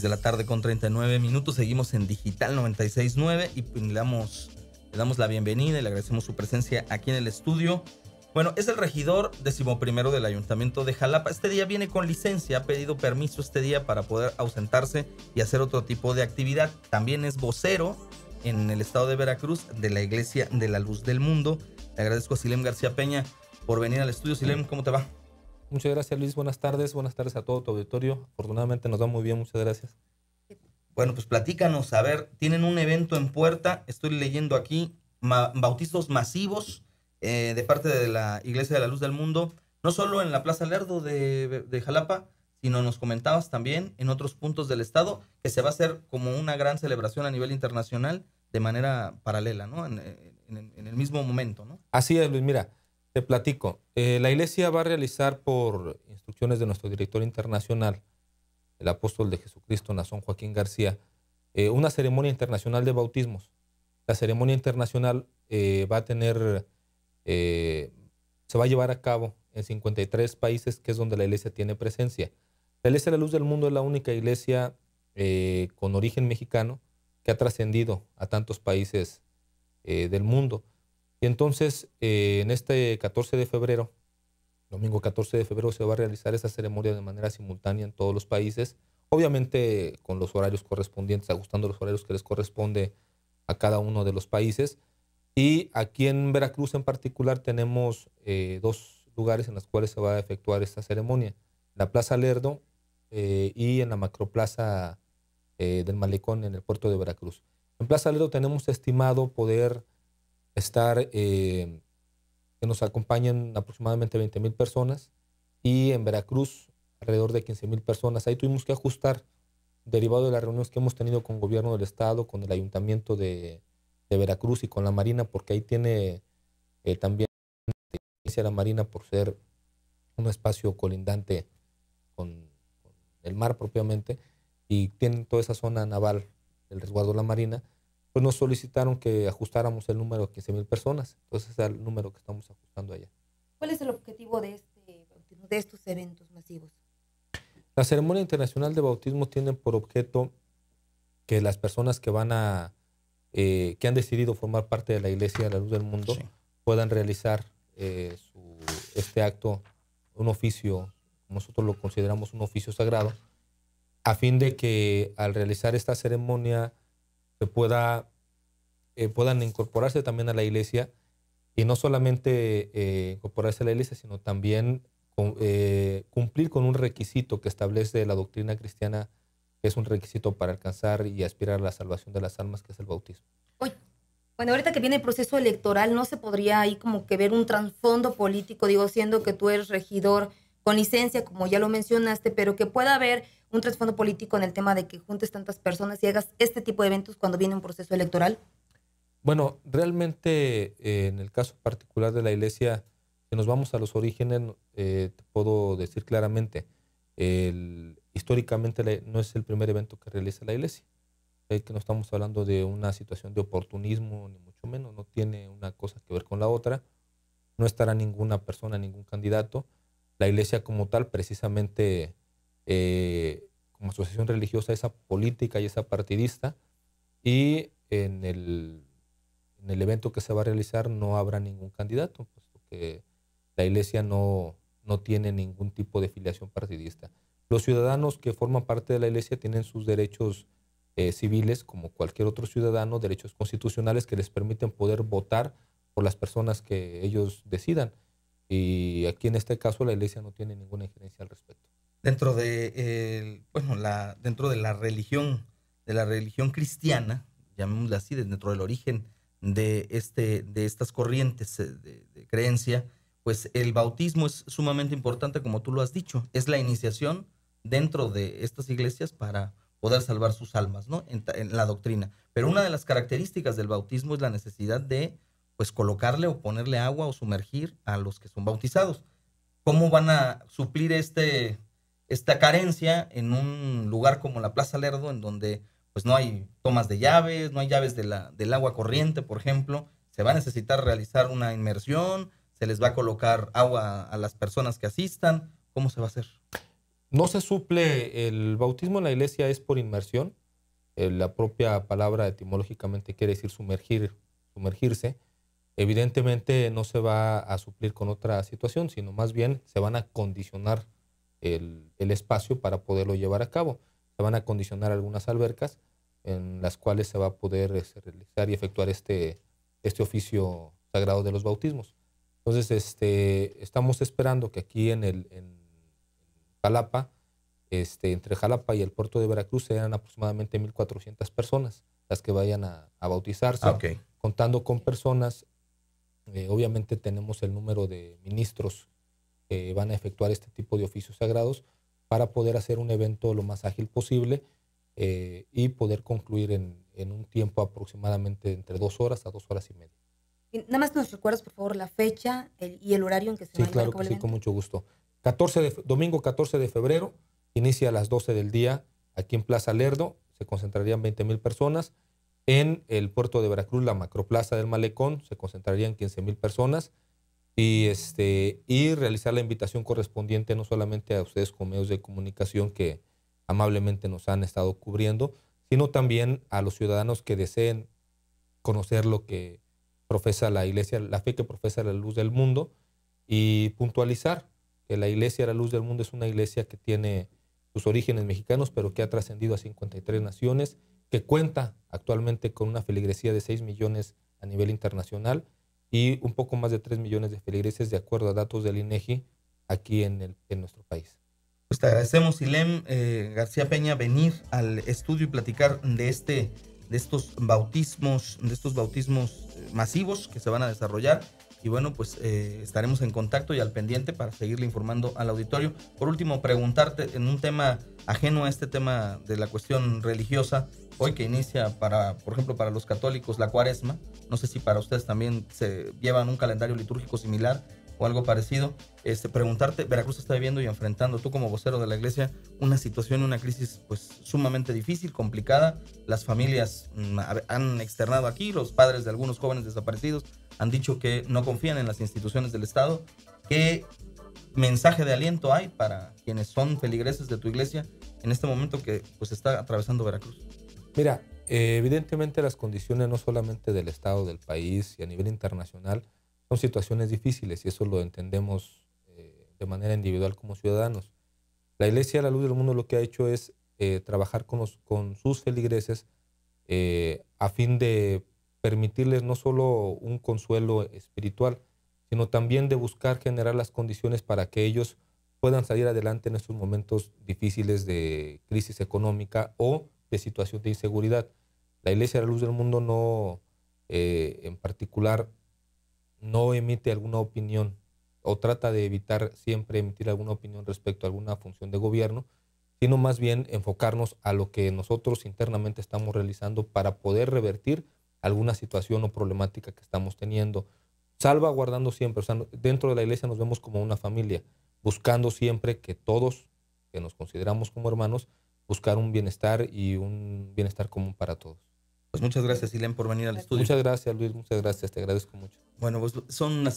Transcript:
de la tarde con 39 minutos. Seguimos en Digital 969 y pues, le damos, le damos la bienvenida y le agradecemos su presencia aquí en el estudio. Bueno, es el regidor decimoprimero del Ayuntamiento de Jalapa. Este día viene con licencia, ha pedido permiso este día para poder ausentarse y hacer otro tipo de actividad. También es vocero en el estado de Veracruz de la Iglesia de la Luz del Mundo. Le agradezco a Silem García Peña por venir al estudio. Silem, ¿cómo te va? Muchas gracias Luis, buenas tardes, buenas tardes a todo tu auditorio. Afortunadamente nos va muy bien, muchas gracias. Bueno, pues platícanos, a ver, tienen un evento en puerta, estoy leyendo aquí, bautizos masivos eh, de parte de la Iglesia de la Luz del Mundo, no solo en la Plaza Lerdo de, Jalapa, sino nos comentabas también en otros puntos del estado que se va a hacer como una gran celebración a nivel internacional de manera paralela, ¿no? En, en el mismo momento, ¿no? Así es, Luis, mira, te platico. Eh, la iglesia va a realizar por instrucciones de nuestro director internacional, el apóstol de Jesucristo, Nazón Joaquín García, eh, una ceremonia internacional de bautismos. La ceremonia internacional eh, va a tener, se va a llevar a cabo en 53 países, que es donde la iglesia tiene presencia. La iglesia de la luz del mundo es la única iglesia con origen mexicano que ha trascendido a tantos países del mundo. Y entonces, eh, en este 14 de febrero, domingo 14 de febrero, se va a realizar esa ceremonia de manera simultánea en todos los países, obviamente con los horarios correspondientes, ajustando los horarios que les corresponde a cada uno de los países. Y aquí en Veracruz en particular tenemos eh, dos lugares en los cuales se va a efectuar esta ceremonia, la Plaza Lerdo eh, y en la Macroplaza del Malecón en el puerto de Veracruz. En Plaza Lerdo tenemos estimado poder estar, eh, que nos acompañen aproximadamente 20 personas y en Veracruz alrededor de 15 personas. Ahí tuvimos que ajustar, derivado de las reuniones que hemos tenido con el gobierno del estado, con el ayuntamiento de, Veracruz y con la Marina, porque ahí tiene eh, también la Marina por ser un espacio colindante con, el mar propiamente y tiene toda esa zona naval el resguardo de la Marina pues nos solicitaron que ajustáramos el número a 15 mil personas. Entonces es el número que estamos ajustando allá. ¿Cuál es el objetivo de, este, de estos eventos masivos? La ceremonia internacional de bautismo tiene por objeto que las personas que van a, eh, que han decidido formar parte de la Iglesia de la Luz del Mundo puedan realizar eh, este acto, un oficio, nosotros lo consideramos un oficio sagrado, a fin de que al realizar esta ceremonia se pueda, eh, puedan incorporarse también a la iglesia y no solamente eh, incorporarse a la iglesia, sino también eh, cumplir con un requisito que establece la doctrina cristiana, que es un requisito para alcanzar y aspirar a la salvación de las almas, que es el bautismo. bueno, ahorita que viene el proceso electoral, ¿no se podría ahí como que ver un trasfondo político, digo, siendo que tú eres regidor con licencia, como ya lo mencionaste, pero que pueda haber un trasfondo político en el tema de que juntes tantas personas y hagas este tipo de eventos cuando viene un proceso electoral? Bueno, realmente eh, en el caso particular de la iglesia, si nos vamos a los orígenes, eh, te puedo decir claramente, históricamente no es el primer evento que realiza la iglesia. que no estamos hablando de una situación de oportunismo, ni mucho menos, no tiene una cosa que ver con la otra. No estará ninguna persona, ningún candidato. La iglesia como tal precisamente eh, como asociación religiosa, esa política y esa partidista. Y en el, en el evento que se va a realizar no habrá ningún candidato, puesto que la iglesia no, no tiene ningún tipo de filiación partidista. Los ciudadanos que forman parte de la iglesia tienen sus derechos eh, civiles, como cualquier otro ciudadano, derechos constitucionales que les permiten poder votar por las personas que ellos decidan. Y aquí en este caso la iglesia no tiene ninguna injerencia al respecto dentro de, el bueno, la, dentro de la religión, de la religión cristiana, llamémosla así, dentro del origen de, este, de estas corrientes de, creencia, pues el bautismo es sumamente importante, como tú lo has dicho, es la iniciación dentro de estas iglesias para poder salvar sus almas, ¿no? En, en, la doctrina. Pero una de las características del bautismo es la necesidad de, pues, colocarle o ponerle agua o sumergir a los que son bautizados. ¿Cómo van a suplir este, esta carencia en un lugar como la Plaza Lerdo, en donde pues no hay tomas de llaves, no hay llaves de la, del agua corriente, por ejemplo, se va a necesitar realizar una inmersión, se les va a colocar agua a las personas que asistan, ¿cómo se va a hacer? ¿No se suple el bautismo en la iglesia es por inmersión? Eh, la propia palabra etimológicamente quiere decir sumergir, sumergirse. Evidentemente no se va a suplir con otra situación, sino más bien se van a condicionar el, espacio para poderlo llevar a cabo. Se van a condicionar algunas albercas en las cuales se va a poder este, realizar y efectuar este, este oficio sagrado de los bautismos. Entonces, este, estamos esperando que aquí en, el, Jalapa, este, entre Jalapa y el puerto de Veracruz, sean aproximadamente 1.400 personas las que vayan a, bautizarse. Ah, Contando con personas, eh, obviamente tenemos el número de ministros que eh, van a efectuar este tipo de oficios sagrados para poder hacer un evento lo más ágil posible eh, y poder concluir en, un tiempo aproximadamente entre dos horas a dos horas y media. nada más nos recuerdas, por favor, la fecha y el horario en que se sí, va claro a que Sí, con mucho gusto. 14 de, domingo 14 de febrero, inicia a las 12 del día aquí en Plaza Lerdo, se concentrarían 20 mil personas. En el puerto de Veracruz, la macroplaza del Malecón, se concentrarían 15 mil personas y, este, y realizar la invitación correspondiente no solamente a ustedes como medios de comunicación que amablemente nos han estado cubriendo, sino también a los ciudadanos que deseen conocer lo que profesa la iglesia, la fe que profesa la luz del mundo y puntualizar que la iglesia la luz del mundo es una iglesia que tiene sus orígenes mexicanos, pero que ha trascendido a 53 naciones, que cuenta actualmente con una feligresía de 6 millones a nivel internacional y un poco más de 3 millones de feligreses, de acuerdo a datos del INEGI, e aquí en, el, en nuestro país. Pues te agradecemos, Silem eh, García Peña, venir al estudio y platicar de este de estos bautismos, de estos bautismos masivos que se van a desarrollar y bueno, pues eh, estaremos en contacto y al pendiente para seguirle informando al auditorio. Por último, preguntarte en un tema ajeno a este tema de la cuestión religiosa, hoy que inicia para, por ejemplo, para los católicos la cuaresma, no sé si para ustedes también se llevan un calendario litúrgico similar, o algo parecido, este, preguntarte, Veracruz está viviendo y enfrentando tú como vocero de la iglesia una situación, una crisis pues sumamente difícil, complicada, las familias mm, han externado aquí, los padres de algunos jóvenes desaparecidos han dicho que no confían en las instituciones del Estado, ¿qué mensaje de aliento hay para quienes son feligreses de tu iglesia en este momento que pues está atravesando Veracruz? Mira, eh, evidentemente las condiciones no solamente del Estado, del país y a nivel internacional, son situaciones difíciles y eso lo entendemos eh, de manera individual como ciudadanos. La Iglesia de la Luz del Mundo lo que ha hecho es eh, trabajar con, con, sus feligreses eh, a fin de permitirles no solo un consuelo espiritual, sino también de buscar generar las condiciones para que ellos puedan salir adelante en estos momentos difíciles de crisis económica o de situación de inseguridad. La Iglesia de la Luz del Mundo no, en particular, no emite alguna opinión o trata de evitar siempre emitir alguna opinión respecto a alguna función de gobierno, sino más bien enfocarnos a lo que nosotros internamente estamos realizando para poder revertir alguna situación o problemática que estamos teniendo, salvaguardando siempre, o sea, dentro de la iglesia nos vemos como una familia, buscando siempre que todos, que nos consideramos como hermanos, buscar un bienestar y un bienestar común para todos. Pues muchas gracias, Silen, por venir al estudio. Muchas gracias, Luis. Muchas gracias. Te agradezco mucho. Bueno, pues son las